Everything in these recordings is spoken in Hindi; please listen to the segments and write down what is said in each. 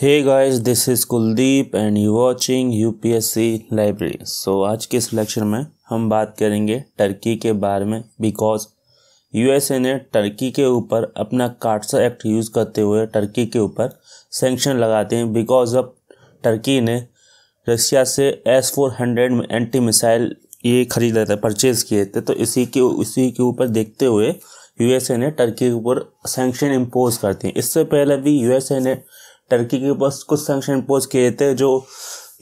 hey guys this is Kuldeep and you watching UPSC library so आज के इस लेक्चर में हम बात करेंगे टर्की के बारे में बिकॉज यूएसए ने टर्की के ऊपर अपना काटसा एक्ट यूज़ करते हुए टर्की के ऊपर सेंक्शन लगाते हैं बिकॉज अब टर्की ने रशिया से S four hundred anti missile ये खरीद था परचेज़ किए थे तो इसी के इसी के ऊपर देखते हुए यूएसए ने टर्की के ऊपर सेंक्शन इम्पोज करते हैं इससे पहले भी यूएसए ने टर्की के ऊपर कुछ सेंक्शन इम्पोज किए थे जो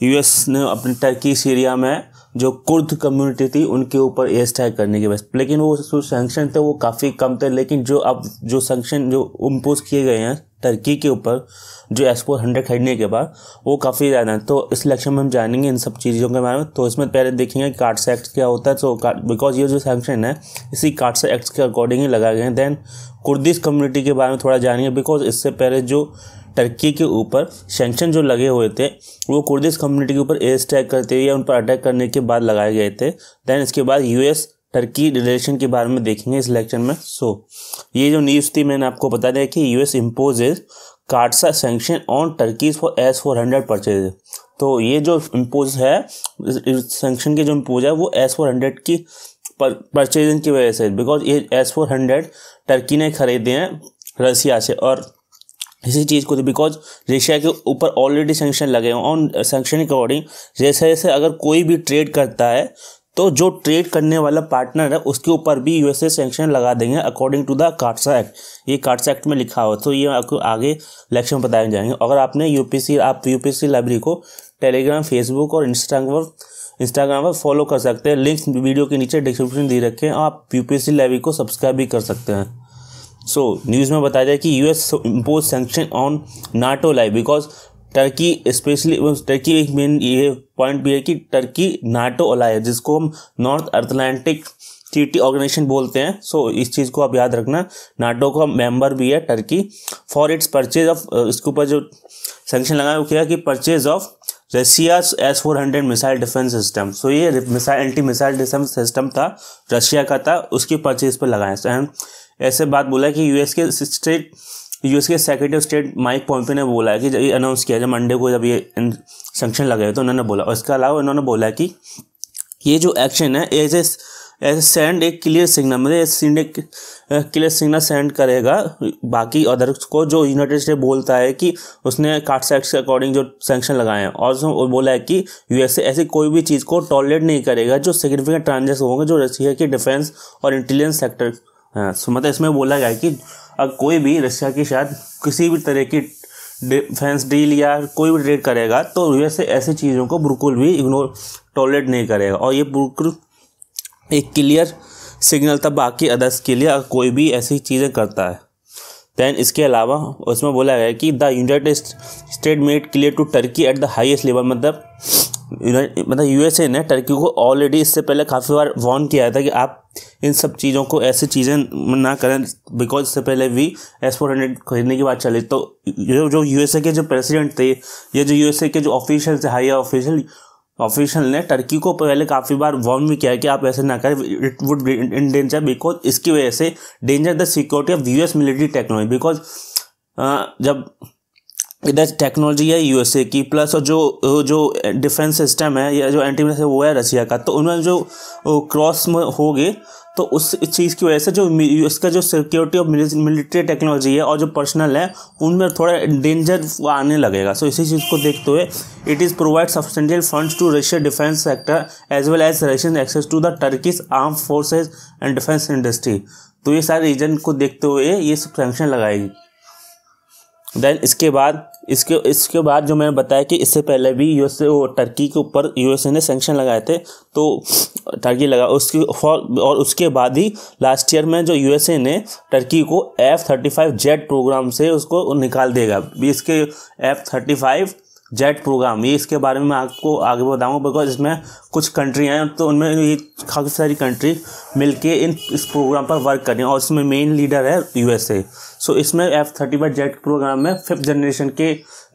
यूएस ने अपने टर्की सीरिया में जो कुर्द कम्युनिटी थी उनके ऊपर एयर स्ट्राइक करने के बाद लेकिन वो जो सेंक्शन थे वो काफ़ी कम थे लेकिन जो अब जो सेंक्शन जो इम्पोज किए गए हैं टर्की के ऊपर जो एक्सपो हंड्रेड खरीदने के बाद वो काफ़ी ज़्यादा है तो इस लक्ष्य में हम जानेंगे इन सब चीज़ों के बारे में तो इसमें पहले देखेंगे कार्ड्स एक्ट क्या होता है तो बिकॉज ये जो सेंक्शन है इसी कार्ड्स एक्ट के अकॉर्डिंग ही लगाए गए हैं देन कुर्दिश कम्युनिटी के बारे में थोड़ा जानेंगे बिकॉज इससे पहले जो टर्की के ऊपर सेंक्शन जो लगे हुए थे वो कुर्दिश कम्युनिटी के ऊपर एयर स्ट्राइक करते हुए या उन पर अटैक करने के बाद लगाए गए थे देन इसके बाद यूएस टर्की रिलेशन के बारे में देखेंगे इस लेक्चर में सो so, ये जो न्यूज़ थी मैंने आपको बता दिया कि US imposes CAATSA sanction on Turkey's for S four hundred purchase तो ये जो इम्पोज है सेंक्शन के जो इम्पोज है वो एस फोर हंड्रेड की परचेजिंग की वजह से बिकॉज ये एस फोर हंड्रेड टर्की ने खरीदे हैं रसिया से और इसी चीज़ को बिकॉज तो रशिया के ऊपर ऑलरेडी सेंक्शन लगे हुए और सेंक्शन के अकॉर्डिंग जैसे जैसे अगर कोई भी ट्रेड करता है तो जो ट्रेड करने वाला पार्टनर है उसके ऊपर भी यूएसए सेंक्शन लगा देंगे according to the CAATSA act ये कार्ट्सा एक्ट में लिखा हुआ तो ये आपको आगे इलेक्शन में बताए जाएंगे अगर आपने यूपीसी आप यूपीसी लाइब्रेरी को टेलीग्राम फेसबुक और इंस्टाग्राम इंस्टाग्राम पर फॉलो कर सकते हैं लिंक्स वीडियो के नीचे डिस्क्रिप्शन दे रखे हैं आप यूपीसी लाइब्रेरी को सब्सक्राइब भी कर सकते हैं सो न्यूज़ में बताया जाए कि U S impose sanction on NATO ally because Turkey specially Turkey एक मेन ये पॉइंट भी है कि टर्की नाटो अलाय है जिसको हम नॉर्थ अटलांटिक ट्रीटी ऑर्गेनाइजेशन बोलते हैं सो so, इस चीज़ को आप याद रखना नाटो का मेंबर भी है Turkey for its purchase of इसके ऊपर जो सेंक्शन लगाया वो किया कि purchase of Russia S four hundred missile defence system so ये missile anti missile defence system था रशिया का था उसकी परचेज पर लगाए ऐसे बात बोला कि यूएस के स्टेट यूएस के सेक्रेटरी स्टेट माइक पॉम्पे ने बोला है कि जब ये अनाउंस किया जब मंडे को जब ये सेंक्शन लगाए तो उन्होंने बोला और इसके अलावा उन्होंने बोला कि ये जो एक्शन है एज ए ऐसे सेंड एक क्लियर सिग्नल मतलब सेंड एक क्लियर सिग्नल सेंड करेगा बाकी अदर्स को जो यूनाइटेड स्टेट बोलता है कि उसने कार्ट्स एक्ट के अकॉर्डिंग जो सेंक्शन लगाए हैं और उसने बोला है कि यूएसए ऐसी कोई भी चीज़ को टॉलरेट नहीं करेगा जो सिग्निफिकेंट ट्रांजेक्शन होंगे जो रशिया के डिफेंस और इंटेलिजेंस सेक्टर हैं सो मतलब इसमें बोला गया है कि अब कोई भी रशिया की शायद किसी भी तरह की डिफेंस डील या कोई भी ट्रेड करेगा तो यूएसए ऐसी चीज़ों को बिल्कुल भी इग्नोर टॉलरेट नहीं करेगा और ये बिल्कुल एक क्लियर सिग्नल था बाकी अदर्स के लिए कोई भी ऐसी चीज़ें करता है दैन इसके अलावा उसमें बोला गया कि the United State made clear to Turkey at the highest level मतलब मतलब यूएसए ने टर्की को ऑलरेडी इससे पहले काफ़ी बार वॉर्न किया था कि आप इन सब चीज़ों को ऐसी चीज़ें ना करें बिकॉज इससे पहले भी एस फोर हंड्रेड खरीदने की बात चली तो जो जो यूएसए के जो प्रेसिडेंट थे या जो यूएसए के जो ऑफिशियल थे हाई ऑफिशियल ऑफिशियल ने टर्की को पहले काफ़ी बार वार्न भी किया कि आप ऐसे ना करें it would endanger because इसकी वजह से danger the security of US military technology because जब इधर टेक्नोलॉजी है यूएसए की प्लस और जो जो डिफेंस सिस्टम है या जो एंटी है वो है रशिया का तो उन्होंने जो क्रॉस में हो गए तो उस चीज़ की वजह से जो इसका जो सिक्योरिटी और मिलिट्री टेक्नोलॉजी है और जो पर्सनल है उनमें थोड़ा डेंजर आने लगेगा सो इसी चीज़ को देखते हुए it is provide substantial funds to Russia defence sector as well as Russian access to the Turkish arm forces and defence industry तो ये सारे रीजन को देखते हुए ये सब सेंक्शन लगाएगी देन इसके बाद इसके इसके बाद जो मैंने बताया कि इससे पहले भी यूएसए वो टर्की के ऊपर यूएसए ने सेंक्शन लगाए थे तो टर्की लगा उसकी और उसके बाद ही लास्ट ईयर में जो यूएसए ने टर्की को F thirty five jet programme से उसको निकाल देगा भी इसके F thirty five jet programme ये इसके बारे में मैं आपको आगे बताऊंगा बिकॉज इसमें कुछ कंट्री हैं तो उनमें ये काफ़ी सारी कंट्री मिलके इन इस प्रोग्राम पर वर्क कर रही हैं और इसमें मेन लीडर है यूएसए सो इसमें F thirty five jet programme में फिफ्थ जनरेशन के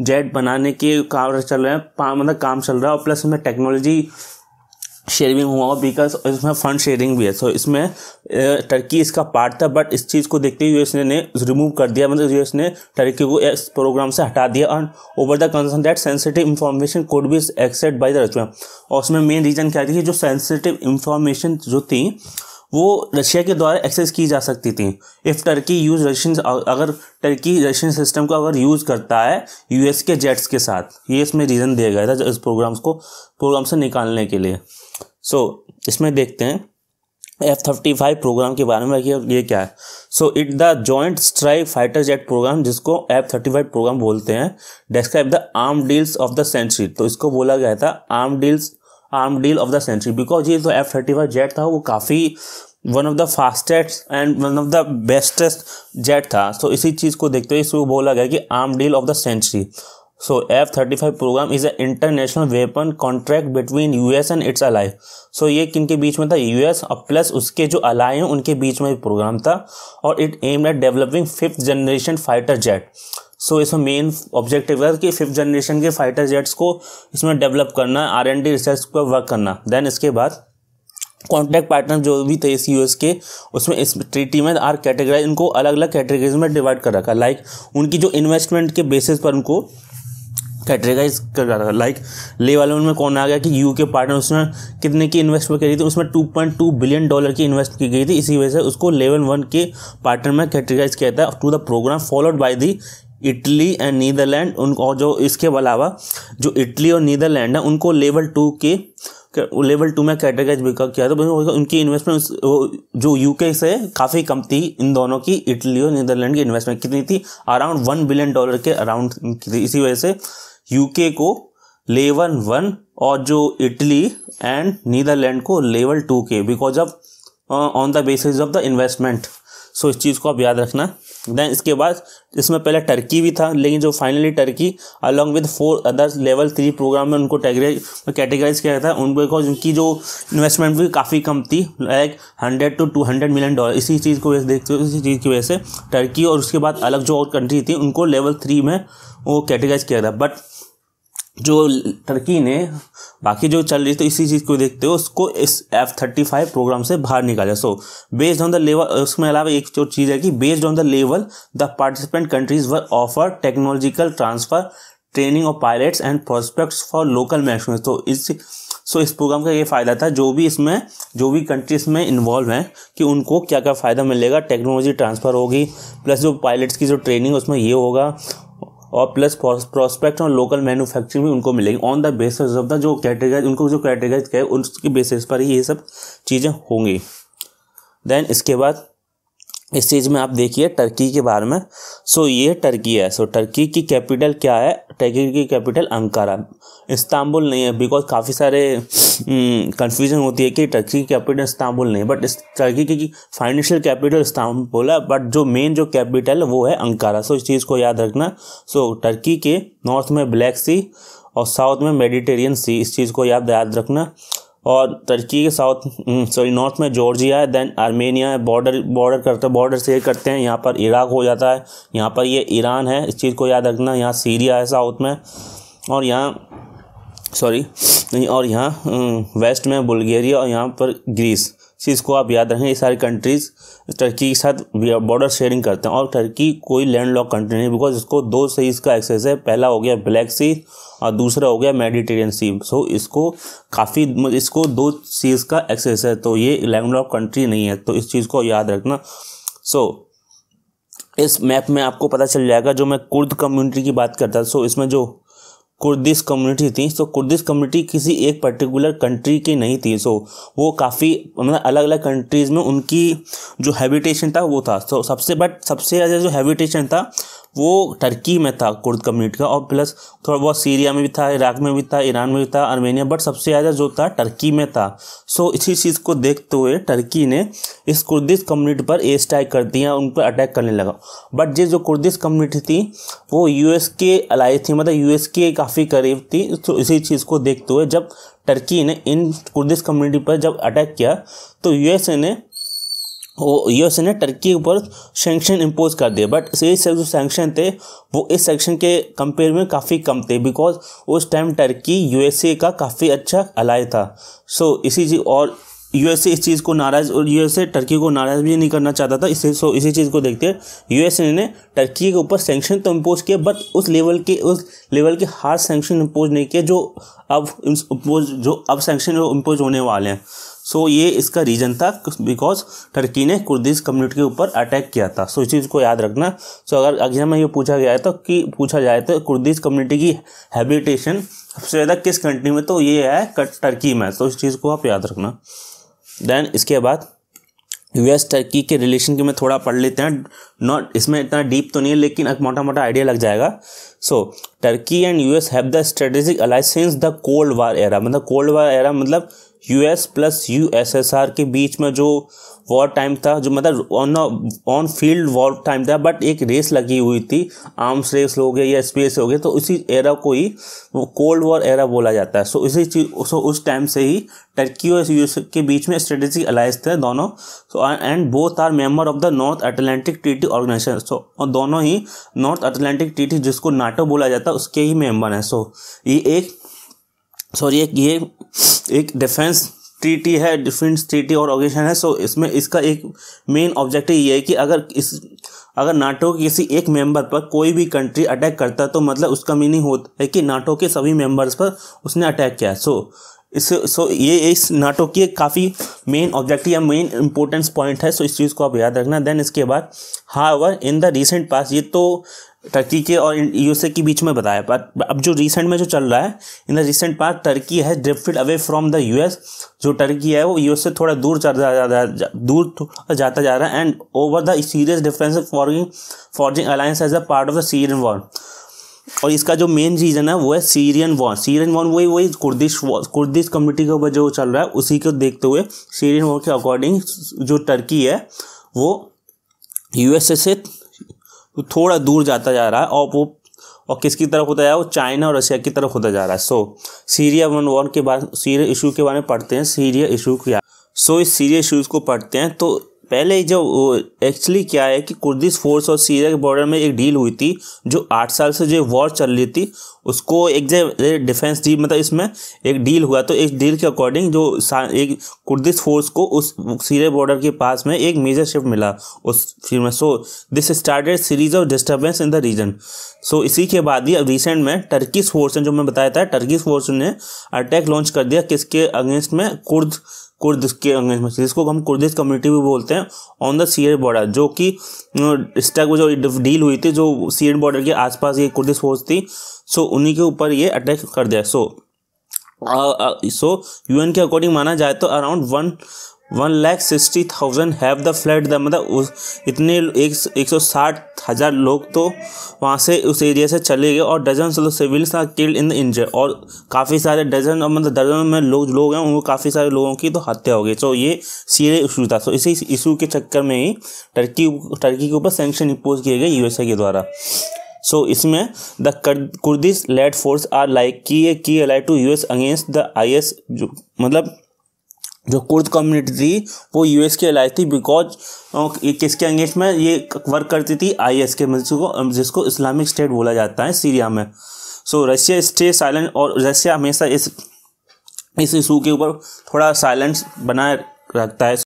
जेट बनाने के काम चल रहे हैं मतलब काम चल रहा है और प्लस इसमें टेक्नोलॉजी शेयरिंग हुआ बिकॉज इसमें फंड शेयरिंग भी है सो so, इसमें टर्की इसका पार्ट था बट इस चीज़ को देखते हुए यूएस ने रिमूव कर दिया मतलब यूएस ने टर्की को इस प्रोग्राम से हटा दिया and over the concern that sensitive information could भी एक्सेप्ट बाई द रशिया और उसमें मेन रीज़न क्या थी कि जो सेंसिटिव इंफॉर्मेशन जो थी वो रशिया के द्वारा एक्सेस की जा सकती थी इफ़ टर्की यूज रशियन अगर टर्की रशियन सिस्टम को अगर यूज़ करता है यूएस के जेट्स के साथ ये इसमें रीज़न दिया गया था इस प्रोग्राम्स को प्रोग्राम से निकालने के लिए सो so, इसमें देखते हैं एफ थर्टी फाइव प्रोग्राम के बारे में ये क्या है so it the joint strike fighter jet programme जिसको एफ थर्टी फाइव प्रोग्राम बोलते हैं describe the arm deals of the century तो इसको बोला गया था arm deals arm deal of the century because ये जो एफ थर्टी फाइव जेट था वो काफ़ी one of the fastest and one of the bestest jet था सो so, इसी चीज़ को देखते हुए इसको बोला गया कि arm deal of the century so F thirty five programme is a international weapon contract between U S and its ally so ये किन के बीच में था यू एस और प्लस उसके जो अलाय हैं उनके बीच में प्रोग्राम था और it aim at developing fifth generation fighter jet so इसमें मेन ऑब्जेक्टिव था कि फिफ्थ जनरेशन के फाइटर जेट्स को इसमें डेवलप करना आर एंड डी रिसर्च पर वर्क करना देन इसके बाद कॉन्ट्रैक्ट पार्टनर जो भी थे इस यूएस के उसमें इस ट्रीटी में आर कैटेगराइज इनको अलग अलग कैटेगरीज में डिवाइड कर रखा लाइक उनकी जो इन्वेस्टमेंट के बेसिस पर उनको कैटरेगा इस कर रहा था लाइक ले वाले में कौन आ गया कि यू के पार्टनर उसमें कितने की इन्वेस्टमेंट करी थी उसमें 2.2 बिलियन डॉलर की इन्वेस्ट की गई थी इसी वजह से उसको लेवल वन के पार्टनर में कैटेगराइज किया था to the programme followed by the Italy and Netherlands उन और जो इसके अलावा जो इटली और नीदरलैंड है उनको लेवल टू के लेवल टू में कैटेगराइज किया था तो उनकी इन्वेस्टमेंट जो यूके से काफ़ी कम थी इन दोनों की इटली और नीदरलैंड की इन्वेस्टमेंट कितनी थी अराउंड वन बिलियन डॉलर के अराउंड इसी वजह से यूके को लेवल वन और जो इटली एंड नीदरलैंड को लेवल टू के because of on the basis of the investment so इस चीज़ को आप याद रखना देन इसके बाद इसमें पहले टर्की भी था लेकिन जो finally Turkey along with four other level three programme में उनको कैटेगराइज किया था बिकॉज उनकी जो इन्वेस्टमेंट भी काफ़ी कम थी like hundred two two hundred million dollar इसी चीज़ को देखते हो इसी चीज़ की वजह से टर्की और उसके बाद अलग जो और कंट्री थी उनको लेवल थ्री में वो कैटेगराइज किया था बट जो टर्की ने बाकी जो चल रही तो इसी चीज़ को देखते हो उसको इस एफ थर्टी फाइव प्रोग्राम से बाहर निकाला so based on the level उसमें अलावा एक जो चीज़ है कि based on the level the participant countries were offer technological transfer training of pilots and prospects for local mash तो इस सो इस प्रोग्राम का ये फ़ायदा था जो भी इसमें जो भी कंट्रीज में इन्वॉल्व हैं कि उनको क्या क्या फ़ायदा मिलेगा टेक्नोलॉजी ट्रांसफ़र होगी प्लस जो पायलट्स की जो ट्रेनिंग उसमें ये होगा और प्लस प्रोस्पेक्ट और लोकल मैन्युफैक्चरिंग भी उनको मिलेगी on the basis of the जो कैटेगरी उनको जो कैटेगरी कहे उसके बेसिस पर ही ये सब चीज़ें होंगी देन इसके बाद इस चीज़ में आप देखिए टर्की के बारे में सो so, ये टर्की है सो so, टर्की की कैपिटल क्या है की कैपिटल अंकारा इस्तांबुल नहीं है बिकॉज काफ़ी सारे कन्फ्यूजन हम्म, होती है कि टर्की की कैपिटल इस्तांबुल नहीं बट इस टर्की की फाइनेंशियल कैपिटल इस्तांबुल है बट जो मेन जो कैपिटल वो है अंकारा सो इस चीज़ को याद रखना सो टर्की के नॉर्थ में ब्लैक सी और साउथ में मेडिटेरियन सी इस चीज़ को याद याद रखना और टर्की के साउथ सॉरी हम्म, नॉर्थ में जॉर्जिया है देन आर्मेनिया है बॉर्डर बॉर्डर करते बॉर्डर शेयर करते हैं यहाँ पर इराक हो जाता है यहाँ पर ये ईरान है इस चीज़ को याद रखना यहाँ सीरिया है साउथ में और यहाँ सॉरी और यहाँ वेस्ट हम्म, में बुल्गेरिया और यहाँ पर ग्रीस चीज़ को आप याद रखें ये सारी कंट्रीज़ टर्की के साथ बॉर्डर शेयरिंग करते हैं और टर्की कोई लैंड लॉक कंट्री नहीं बिकॉज इसको दो से इसका एक्सेस है पहला हो गया ब्लैक सी और दूसरा हो गया मेडिटेरियन सी सो इसको काफ़ी इसको दो चीज़ का एक्सेस है तो ये लैंग्वेज ऑफ कंट्री नहीं है तो इस चीज़ को याद रखना सो so, इस मैप में आपको पता चल जाएगा जो मैं कुर्द कम्युनिटी की बात करता सो सो इसमें जो कुर्दिश कम्युनिटी थी सो तो कुर्दिश कम्युनिटी किसी एक पर्टिकुलर कंट्री की नहीं थी सो वो काफ़ी मतलब अलग अलग कंट्रीज़ में उनकी जो हैबिटेशन था वो था सो सबसे बट सबसे ज़्यादा जो हैबिटेशन था वो टर्की में था कुर्द कम्युनिटी का और प्लस थोड़ा बहुत सीरिया में भी था इराक में भी था ईरान में भी था आर्मेनिया बट सबसे ज़्यादा जो था टर्की में था सो इसी चीज़ को देखते हुए टर्की ने इस कुर्दिश कम्युनिटी पर एयर स्ट्राइक कर दिया उन पर अटैक करने लगा बट ये जो कुर्दिश कम्युनिटी थी वो एस के अलाई थी मतलब एस के काफ़ी करीब थी तो इसी चीज़ को देखते हुए जब टर्की ने इन कुर्दिश कम्युनिटी पर जब अटैक किया तो ए ने वो यूएसए ने टर्की के ऊपर सेंक्शन इम्पोज कर दिया बट ये जो सेंक्शन थे वो इस सेक्शन के कंपेयर में काफ़ी कम थे बिकॉज उस टाइम टर्की यूएसए का काफ़ी अच्छा अलाय था सो so, इसी चीज़ और यूएसए इस चीज़ को नाराज़ और यूएसए टर्की को नाराज़ भी नहीं करना चाहता था इसे सो इसी चीज़ को देखते हुए यूएसए ने टर्की के ऊपर सेंक्शन तो इम्पोज किया बट उस लेवल के उस लेवल के हार्ड सेंक्शन इम्पोज नहीं किए जो अब इम्पोज जो अब सेंक्शन इम्पोज होने वाले हैं सो ये इसका रीज़न था बिकॉज टर्की ने कुर्दिश कम्युनिटी के ऊपर अटैक किया था सो इस चीज़ को याद रखना सो अगर एग्जाम में ये पूछा गया है तो कि पूछा जाए तो कुर्दिश कम्युनिटी की हैबिटेशन सबसे ज़्यादा किस कंट्री में तो ये है टर्की में तो इस चीज़ को आप याद रखना देन इसके बाद यू एस टर्की के रिलेशन के मैं थोड़ा पढ़ लेते हैं नॉट इसमें इतना डीप तो नहीं है लेकिन एक मोटा मोटा आइडिया लग जाएगा so Turkey and U S have the strategic alliances the cold war era मतलब कोल्ड वार एरा मतलब यूएस प्लस यूएसएसआर के बीच में जो वॉर टाइम था जो मतलब on on field war time था बट एक रेस लगी हुई थी आर्म्स रेस हो गए या स्पेस हो गए तो उसी एरा को ही वो कोल्ड वॉर एरा बोला जाता है सो इसी चीज सो उस टाइम से ही टर्की और यूएस के बीच में स्ट्रेटेजिक अलायंस थे दोनों so and both are member of the North Atlantic Treaty Organisation so और दोनों ही नॉर्थ अटलांटिक ट्रीटी जिसको नाटो बोला जाता है उसके ही मेम्बर हैं सो ये एक सॉरी एक ये एक डिफेंस ट्रीटी है डिफेंस ट्रीटी और ऑर्गेनाइजेशन है सो इसमें इसका एक मेन ऑब्जेक्टिव ये है कि अगर इस अगर नाटो के किसी एक मेंबर पर कोई भी कंट्री अटैक करता है तो मतलब उसका मीनिंग होता है कि नाटो के सभी मेंबर्स पर उसने अटैक किया सो so, इस सो ये इस नाटो की काफ़ी मेन ऑब्जेक्टिव या मेन इंपॉर्टेंस पॉइंट है सो इस चीज़ को आप याद रखना देन इसके बाद हावर इन द रिसेंट पास ये तो टर्की के और यूएसए के बीच में बताया बट अब जो रिसेंट में जो चल रहा है in the recent pass Turkey has drifted away from the US जो टर्की है वो यूएस से थोड़ा दूर चल जा, जा, जा, दूर जाता जा रहा है and over the serious difference for forging alliance as a part of the Syrian war और इसका जो मेन रीज़न है वो है सीरियन वॉर सीरियन वॉर वही वही कुर्दिश वॉर कुर्दिश कम्युनिटी के ऊपर जो चल रहा है उसी को देखते हुए सीरियन वॉर के अकॉर्डिंग जो टर्की है वो यूएसए से थोड़ा दूर जाता जा रहा है और वो और किसकी तरफ होता जा रहा है वो चाइना और रशिया की तरफ होता जा रहा है सो सीरिया वन वॉर के बाद सीरिया इशू के बारे में पढ़ते हैं सीरिया इशू क्या सो इस सीरिया इशूज़ को पढ़ते हैं तो पहले जो एक्चुअली क्या है कि कुर्दिश फोर्स और सीरिया के बॉर्डर में एक डील हुई थी जो आठ साल से जो वॉर चल रही थी उसको एक जो डिफेंस डील मतलब इसमें एक डील हुआ तो इस डील के अकॉर्डिंग जो एक कुर्दिश फोर्स को उस सीरिया बॉर्डर के पास में एक मेजर शिफ्ट मिला उस फिर में so this started series of disturbance in the region so इसी के बाद ही अब रिसेंट में टर्किश फोर्स ने जो मैं बताया था टर्किश फोर्स ने अटैक लॉन्च कर दिया किसके अगेंस्ट में कुर्द कुर्द के अगेंस्ट में जिसको हम कुर्दिश कम्युनिटी भी बोलते हैं ऑन द सीरियन बॉर्डर जो कि स्टक में जो डील हुई थी जो सीरियन बॉर्डर के आसपास ये कुर्दिश फोर्स थी सो उन्हीं के ऊपर ये अटैक कर दिया सो सो यूएन के अकॉर्डिंग माना जाए तो around one one lakh sixty thousand have the flood the मतलब उस इतने एक एक सौ साठ हज़ार लोग तो वहाँ से उस एरिया से चले गए और डजन से civilians are killed in the injured और काफ़ी सारे डजन मतलब दर्जन में लोग लोग हैं उनको काफ़ी सारे लोगों की तो हत्या हो गई तो ये सीरियस इशू था तो इसी इशू के चक्कर में ही टर्की टर्की के ऊपर सेंक्शन इम्पोज किए गए यू के द्वारा सो so, इसमें the Kurdish led force are like key a key allied to US against the IS मतलब जो कुर्द कम्युनिटी थी वो यूएस के अलाइज थी बिकॉज किसके अगेंस्ट में ये वर्क करती थी आईएस के जिसको जिसको इस्लामिक स्टेट बोला जाता है सीरिया में सो रशिया स्टे साइलेंट और रशिया हमेशा इस इस इशू के ऊपर थोड़ा साइलेंस बनाए रखता है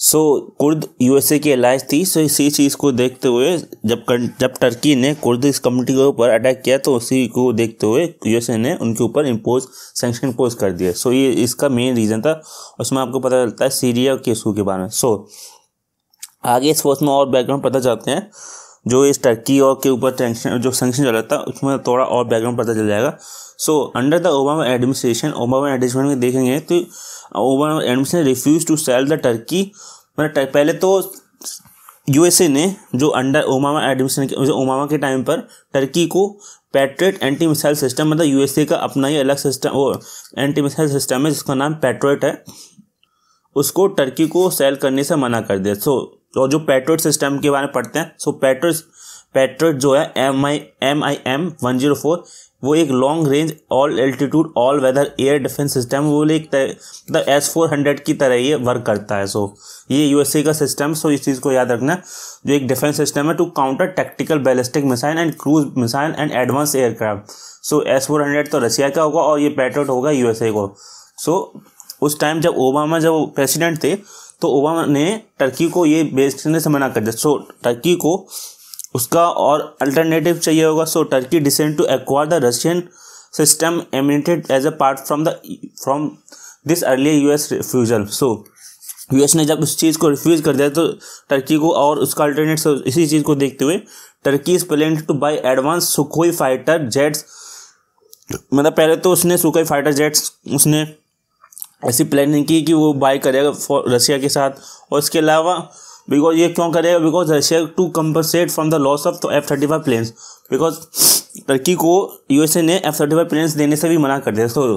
सो कुर्द यूएसए की अलायस थी सो इसी चीज़ को देखते हुए जब जब टर्की ने कुर्द इस कम्युनिटी के ऊपर अटैक किया तो उसी को देखते हुए यूएसए ने उनके ऊपर इम्पोज सेंक्शन इम्पोज कर दिया सो ये इसका मेन रीज़न था उसमें आपको पता चलता है सीरिया के इशू के बारे में सो आगे इस फोर्स में और बैकग्राउंड पता चलते हैं जो इस टर्की और के ऊपर टेंशन जो सेंक्शन चल रहा था उसमें थोड़ा और बैकग्राउंड पता चल जाएगा so under the Obama administration Obama administration में देखेंगे तो Obama administration refuse to sell the Turkey मतलब पहले तो यूएसए ने जो अंडर ओबामा एडमिनिस्ट्रेशन ओमामा के टाइम पर टर्की को पैट्रेट एंटी मिसाइल सिस्टम मतलब यूएसए का अपना ही अलग सिस्टम वो एंटी मिसाइल सिस्टम है जिसका नाम पैट्रेट है उसको टर्की को सेल करने से मना कर दिया सो और तो जो पेट्रोट सिस्टम के बारे में पढ़ते हैं सो पेट्रोट पेट्रोट जो है M I M I M one zero four वो एक long range all altitude all weather air defence system वो एक मतलब एस फोर हंड्रेड की तरह ये वर्क करता है सो ये यूएसए का सिस्टम सो इस चीज़ को याद रखना जो एक डिफेंस सिस्टम है to counter tactical ballistic missile and cruise missile and advance aircraft so S four hundred तो रशिया का होगा और ये पेट्रोट होगा यूएसए को सो so, उस टाइम जब ओबामा जब प्रेसिडेंट थे तो ओबामा ने टर्की को ये बेचने से मना कर दिया सो टर्की को उसका और अल्टरनेटिव चाहिए होगा so Turkey decided to acquire the Russian system emanated as a part from the from this early U S refusal so U S ने जब उस चीज़ को रिफ्यूज़ कर दिया तो टर्की को और उसका अल्टरनेट इसी चीज़ को देखते हुए Turkey is plan to buy advance Sukhoi fighter jets मतलब पहले तो उसने सुखोई फाइटर जेट्स उसने ऐसी प्लानिंग की कि वो बाई करेगा रशिया के साथ और इसके अलावा बिकॉज ये क्यों करेगा because Russia to compensate from the loss of F thirty five planes because Turkey को ए ने एफ थर्टी फाइव प्लेन्स देने से भी मना कर दिया तो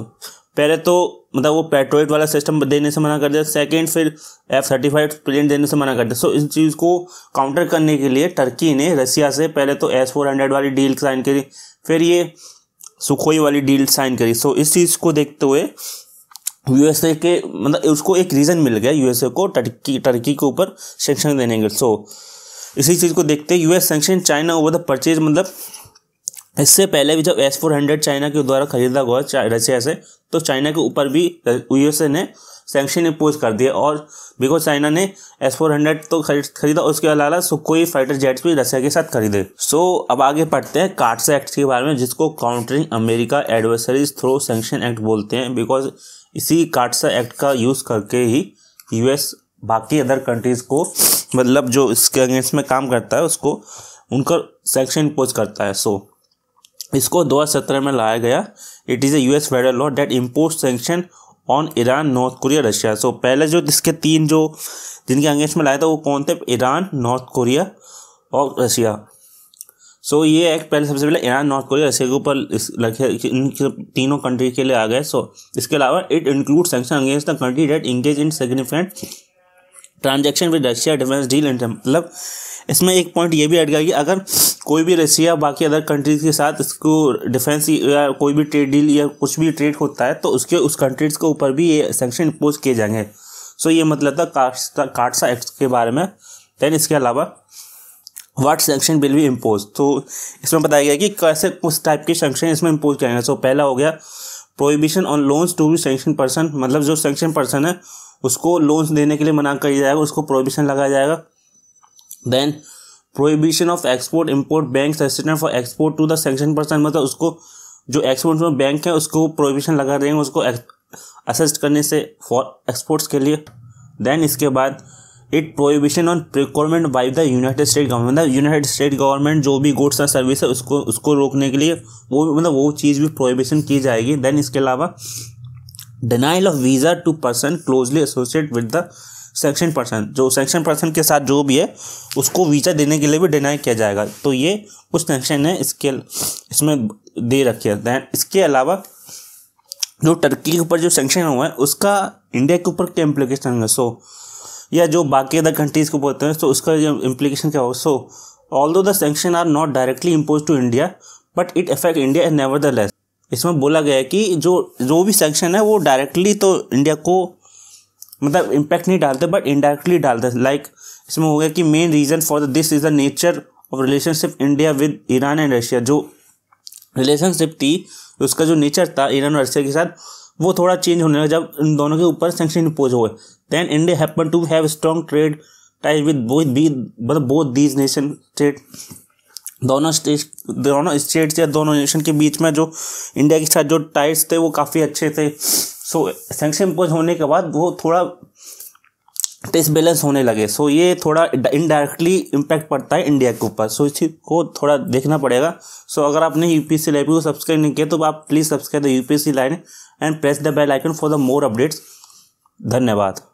पहले तो मतलब वो पेट्रोइट वाला सिस्टम देने से मना कर दिया सेकेंड फिर एफ थर्टी फाइव प्लेन देने से मना कर दिया सो इस चीज़ को काउंटर करने के लिए टर्की ने रशिया से पहले तो एस फोर हंड्रेड वाली डील साइन करी फिर ये सुखोई वाली डील साइन करी सो इस चीज़ को देखते हुए यूएसए के मतलब उसको एक रीज़न मिल गया यूएसए को टर्की टर्की के ऊपर सेंक्शन देने के सो so, इसी चीज़ को देखते हैं US sanction China over the purchase मतलब इससे पहले भी जब एस फोर हंड्रेड चाइना के द्वारा खरीदा गया रशिया से तो चाइना के ऊपर भी यूएसए ने सेंक्शन इम्पोज कर दिया और बिकॉज चाइना ने एस फोर हंड्रेड तो खरीद खरीदा उसके अलावा सो कोई फाइटर जेट्स भी रशिया के साथ खरीदे सो so, अब आगे पढ़ते हैं कार्ट्स एक्ट के बारे में जिसको countering America adversaries through sanction act बोलते हैं बिकॉज इसी काटसा एक्ट का यूज़ करके ही यूएस बाकी अदर कंट्रीज़ को मतलब जो इसके अगेंस्ट में काम करता है उसको उनका सेक्शन इम्पोज करता है सो so, इसको सत्रह में लाया गया it is a US federal law that impose sanction on Iran North Korea Russia so पहले जो इसके तीन जो जिनके अंगेंस्ट में लाया था वो कौन थे ईरान नॉर्थ कोरिया और रशिया सो so, ये एक्ट पहले सबसे पहले ईरान नॉर्थ कोरिया रशिया के ऊपर इन तीनों कंट्री के लिए आ गए सो so, इसके अलावा it include sanction against the country that engage in significant transaction with Russia defence deal and मतलब इसमें एक पॉइंट ये भी ऐड गया कि अगर कोई भी रशिया बाकी अदर कंट्रीज के साथ इसको डिफेंस या कोई भी ट्रेड डील या कुछ भी ट्रेड होता है तो उसके उस कंट्रीज के ऊपर भी ये सेंक्शन इम्पोज किए जाएंगे सो so, ये मतलब था काट्सा एक्ट के बारे में दैन इसके अलावा what sanction will be impose तो इसमें बताया गया कि कैसे उस टाइप के सेंक्शन इसमें इम्पोज किया सो पहला हो गया prohibition on loans to be sanction person मतलब जो सेंक्शन पर्सन है उसको लोन्स देने के लिए मना किया जाएगा उसको प्रोहिबिशन लगाया जाएगा then prohibition of export import bank assistant for export to the sanction person मतलब उसको जो एक्सपोर्ट में बैंक है उसको प्रोहिबिशन लगा देंगे उसको असिस्ट करने से फॉर एक्सपोर्ट्स के लिए देन इसके बाद it prohibition on procurement by the United State government मतलब यूनाइटेड स्टेट गवर्नमेंट जो भी गुड्स एंड सर्विस है उसको उसको रोकने के लिए वो मतलब वो चीज़ भी प्रोहिबिशन की जाएगी देन इसके अलावा denial of visa to person closely associate with the section person जो सेक्शन पर्सन के साथ जो भी है उसको वीज़ा देने के लिए भी डिनाई किया जाएगा तो ये कुछ सेक्शन है इसके इसमें दे रखे हैं दैन इसके अलावा जो टर्की के ऊपर जो सेंक्शन हुआ है उसका इंडिया के ऊपर क्या इम्प्लीकेशन है सो so, या जो बाकी अदर कंट्रीज़ को बोलते हैं तो उसका जो इम्प्लीकेशन क्या हो so although the sanction are not directly impose to India but it affect India and nevertheless इसमें बोला गया है कि जो जो भी सेंक्शन है वो डायरेक्टली तो इंडिया को मतलब इम्पैक्ट नहीं डालते बट इनडायरेक्टली डालते लाइक इसमें हो गया कि main reason for this is the nature of relationship India with Iran and Russia जो रिलेशनशिप थी उसका जो नेचर था ईरान और रशिया के साथ वो थोड़ा चेंज होने लगा जब इन दोनों के ऊपर सेंक्शन इम्पोज हुए then India happen to have strong trade ties with both बी मतलब बोथ दीज नेशन स्टेट दोनों स्टेट दोनों स्टेट्स या दोनों नेशन के बीच में जो इंडिया के साथ जो टाइट्स थे वो काफ़ी अच्छे थे सो सेंक्शन इम्पोज होने के बाद वो थोड़ा बैलेंस तो होने लगे सो ये थोड़ा इनडायरेक्टली इम्पैक्ट पड़ता है इंडिया के ऊपर सो इसी को थोड़ा देखना पड़ेगा सो अगर आपने यू पी सी लाइब्रेरी को सब्सक्राइब नहीं किया तो आप please subscribe the U P C line and press the bell icon for the more updates धन्यवाद